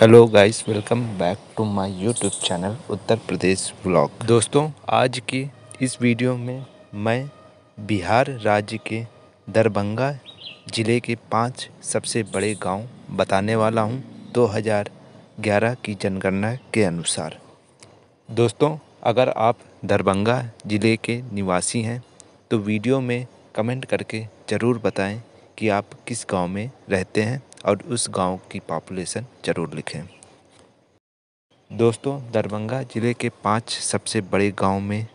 hello guys welcome back to my YouTube channel Uttar Pradesh blog दोस्तों आज की इस वीडियो में मैं बिहार राज्य के दरभंगा ज़िले के पांच सबसे बड़े गांव बताने वाला हूं 2011 की जनगणना के अनुसार दोस्तों अगर आप दरभंगा ज़िले के निवासी हैं तो वीडियो में कमेंट करके ज़रूर बताएं कि आप किस गांव में रहते हैं और उस गांव की पॉपुलेशन ज़रूर लिखें दोस्तों दरभंगा ज़िले के पांच सबसे बड़े गांव में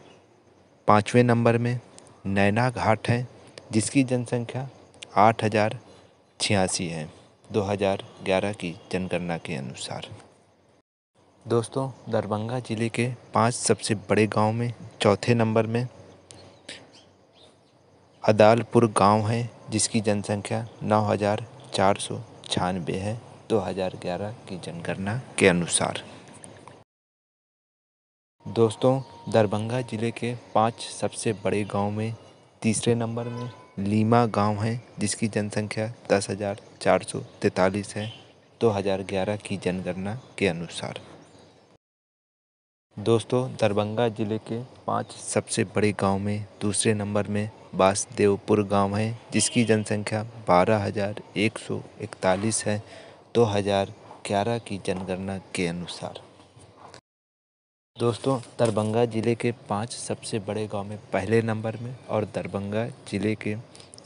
पाँचवें नंबर में नैना घाट है जिसकी जनसंख्या आठ हज़ार छियासी है 2011 की जनगणना के अनुसार दोस्तों दरभंगा ज़िले के पांच सबसे बड़े गांव में चौथे नंबर में अदालपुर गांव है जिसकी जनसंख्या नौ हज़ार चार सौ छानबे है दो हज़ार ग्यारह की जनगणना के अनुसार दोस्तों दरभंगा ज़िले के पांच सबसे बड़े गांव में तीसरे नंबर में लीमा गांव है जिसकी जनसंख्या दस हज़ार चार सौ तैतालीस है 2011 की जनगणना के अनुसार दोस्तों दरभंगा ज़िले के पांच सबसे बड़े गांव में दूसरे नंबर में वासुदेवपुर गाँव है जिसकी जनसंख्या बारह हज़ार एक सौ इकतालीस है दो हज़ार ग्यारह की जनगणना के अनुसार दोस्तों दरभंगा ज़िले के पांच सबसे बड़े गांव में पहले नंबर में और दरभंगा ज़िले के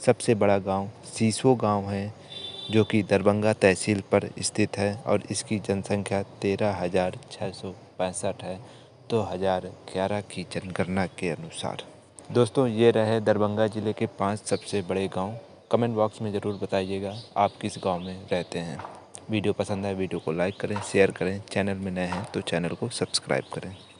सबसे बड़ा गांव सीसो गांव है जो कि दरभंगा तहसील पर स्थित है और इसकी जनसंख्या तेरह हज़ार छः सौ पैंसठ है दो हज़ार ग्यारह की जनगणना के अनुसार दोस्तों ये रहे दरभंगा ज़िले के पांच सबसे बड़े गांव कमेंट बॉक्स में ज़रूर बताइएगा आप किस गांव में रहते हैं वीडियो पसंद आए वीडियो को लाइक करें शेयर करें चैनल में नए हैं तो चैनल को सब्सक्राइब करें